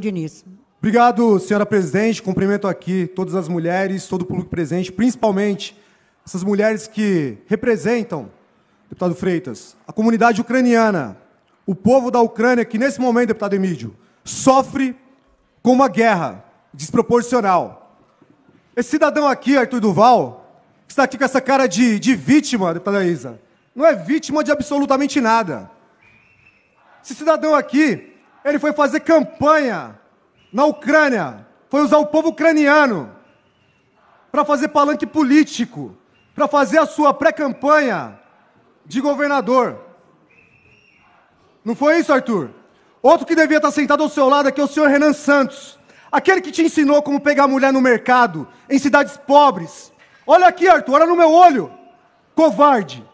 Diniz. Obrigado, senhora presidente. Cumprimento aqui todas as mulheres, todo o público presente, principalmente essas mulheres que representam, deputado Freitas, a comunidade ucraniana, o povo da Ucrânia que nesse momento, deputado Emílio, sofre com uma guerra desproporcional. Esse cidadão aqui, Arthur Duval, que está aqui com essa cara de, de vítima, deputada Isa, não é vítima de absolutamente nada. Esse cidadão aqui ele foi fazer campanha na Ucrânia, foi usar o povo ucraniano para fazer palanque político, para fazer a sua pré-campanha de governador. Não foi isso, Arthur? Outro que devia estar sentado ao seu lado aqui é o senhor Renan Santos, aquele que te ensinou como pegar mulher no mercado, em cidades pobres. Olha aqui, Arthur, olha no meu olho, covarde.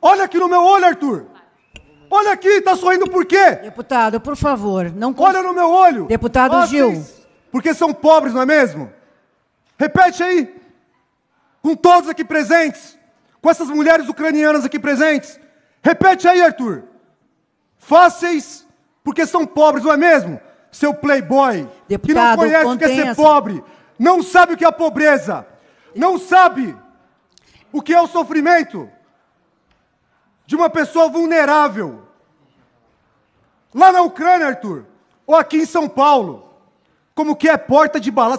Olha aqui no meu olho, Arthur. Olha aqui, está sorrindo por quê? Deputado, por favor, não. Cons... Olha no meu olho. Deputado ah, Gil. porque são pobres, não é mesmo? Repete aí. Com todos aqui presentes, com essas mulheres ucranianas aqui presentes. Repete aí, Arthur. Fáceis, porque são pobres, não é mesmo? Seu playboy, Deputado, que não conhece o que é ser pobre, não sabe o que é a pobreza, não sabe o que é o sofrimento de uma pessoa vulnerável. Lá na Ucrânia, Arthur, ou aqui em São Paulo, como que é porta de bala?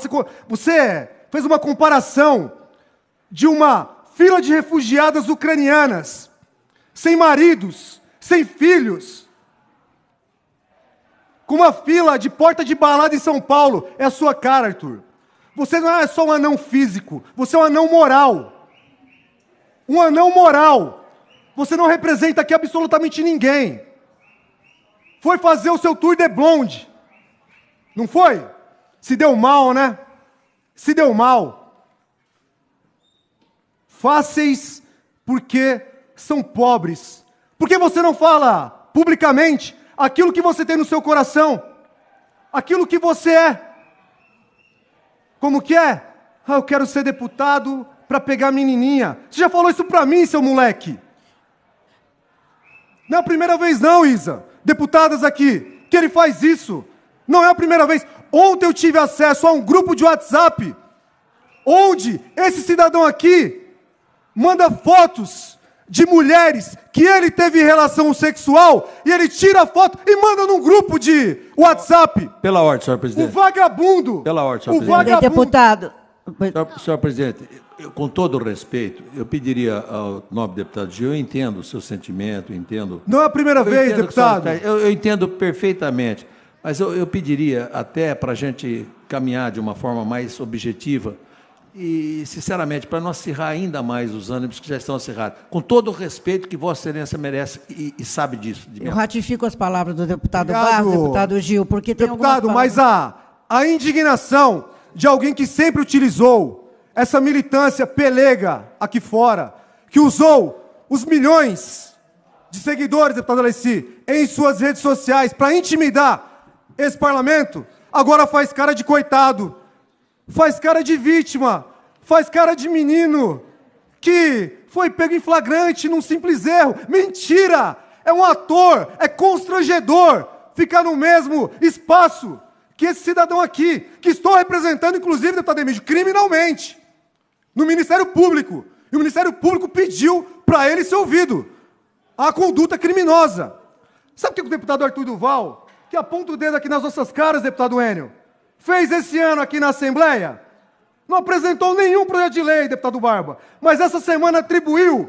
Você fez uma comparação de uma fila de refugiadas ucranianas, sem maridos, sem filhos, com uma fila de porta de balada em São Paulo. É a sua cara, Arthur. Você não é só um anão físico, você é um anão moral. Um anão moral você não representa aqui absolutamente ninguém. Foi fazer o seu tour de blonde. Não foi? Se deu mal, né? Se deu mal. Fáceis porque são pobres. Por que você não fala publicamente aquilo que você tem no seu coração? Aquilo que você é? Como que é? Ah, eu quero ser deputado para pegar a menininha. Você já falou isso para mim, seu moleque? Não é a primeira vez, não, Isa. Deputadas aqui, que ele faz isso. Não é a primeira vez. Ontem eu tive acesso a um grupo de WhatsApp onde esse cidadão aqui manda fotos de mulheres que ele teve relação sexual e ele tira a foto e manda num grupo de WhatsApp. Pela ordem, senhor presidente. O vagabundo. Pela ordem, senhor o Vagabundo. Deputado. Senhor, senhor presidente, eu, com todo respeito, eu pediria ao nobre deputado Gil, eu entendo o seu sentimento, entendo. Não é a primeira vez, deputado. eu, eu, entendo perfeitamente, mas eu, eu pediria até para a gente caminhar de uma forma mais objetiva e, sinceramente, para não acirrar ainda mais os ânimos que já estão acirrados. Com todo o respeito que Vossa Excelência merece e, e sabe disso. Eu ratifico as palavras do deputado Obrigado. Barros, deputado Gil, porque deputado, tem Deputado, mas a, a indignação de alguém que sempre utilizou essa militância pelega aqui fora, que usou os milhões de seguidores, deputado Alessi, em suas redes sociais para intimidar esse parlamento, agora faz cara de coitado, faz cara de vítima, faz cara de menino que foi pego em flagrante num simples erro. Mentira! É um ator, é constrangedor ficar no mesmo espaço que esse cidadão aqui, que estou representando, inclusive, deputado Emílio, criminalmente, no Ministério Público, e o Ministério Público pediu para ele ser ouvido, a conduta criminosa. Sabe o que o deputado Arthur Duval, que aponta o dedo aqui nas nossas caras, deputado Enio, fez esse ano aqui na Assembleia? Não apresentou nenhum projeto de lei, deputado Barba, mas essa semana atribuiu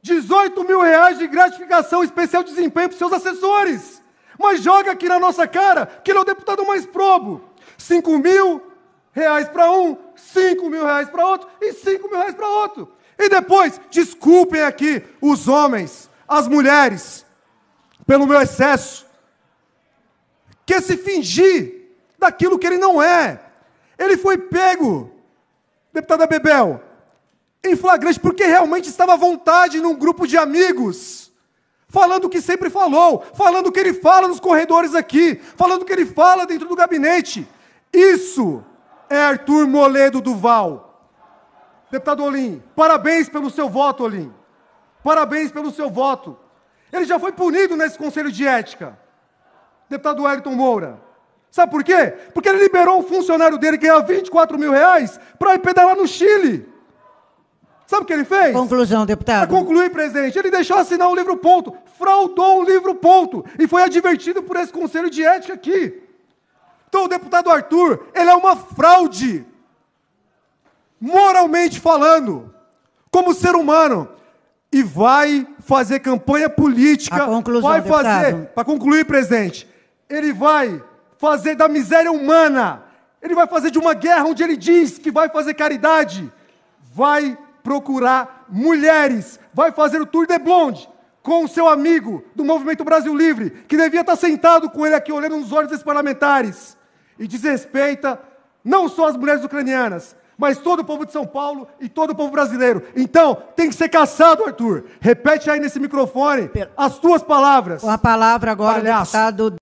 18 mil reais de gratificação especial de desempenho para os seus assessores. Mas joga aqui na nossa cara que ele é o deputado mais probo. 5 mil reais para um, 5 mil reais para outro e 5 mil reais para outro. E depois, desculpem aqui os homens, as mulheres, pelo meu excesso, que se fingir daquilo que ele não é. Ele foi pego, deputada Bebel, em flagrante, porque realmente estava à vontade num grupo de amigos falando o que sempre falou, falando o que ele fala nos corredores aqui, falando o que ele fala dentro do gabinete. Isso é Arthur Moledo Duval. Deputado Olim, parabéns pelo seu voto, Olim. Parabéns pelo seu voto. Ele já foi punido nesse Conselho de Ética. Deputado Wellington Moura. Sabe por quê? Porque ele liberou um funcionário dele que ganhava 24 mil reais para ir pedalar no Chile. Sabe o que ele fez? Conclusão, deputado. Para concluir, presidente, ele deixou assinar um livro ponto, fraudou um livro ponto e foi advertido por esse conselho de ética aqui. Então, o deputado Arthur, ele é uma fraude. Moralmente falando, como ser humano, e vai fazer campanha política, vai fazer, deputado. para concluir, presidente, ele vai fazer da miséria humana, ele vai fazer de uma guerra onde ele diz que vai fazer caridade, vai procurar mulheres. Vai fazer o tour de blonde com o seu amigo do Movimento Brasil Livre, que devia estar sentado com ele aqui olhando nos olhos dos parlamentares. E desrespeita não só as mulheres ucranianas, mas todo o povo de São Paulo e todo o povo brasileiro. Então, tem que ser caçado, Arthur. Repete aí nesse microfone as tuas palavras. Com a palavra agora Palhaço. do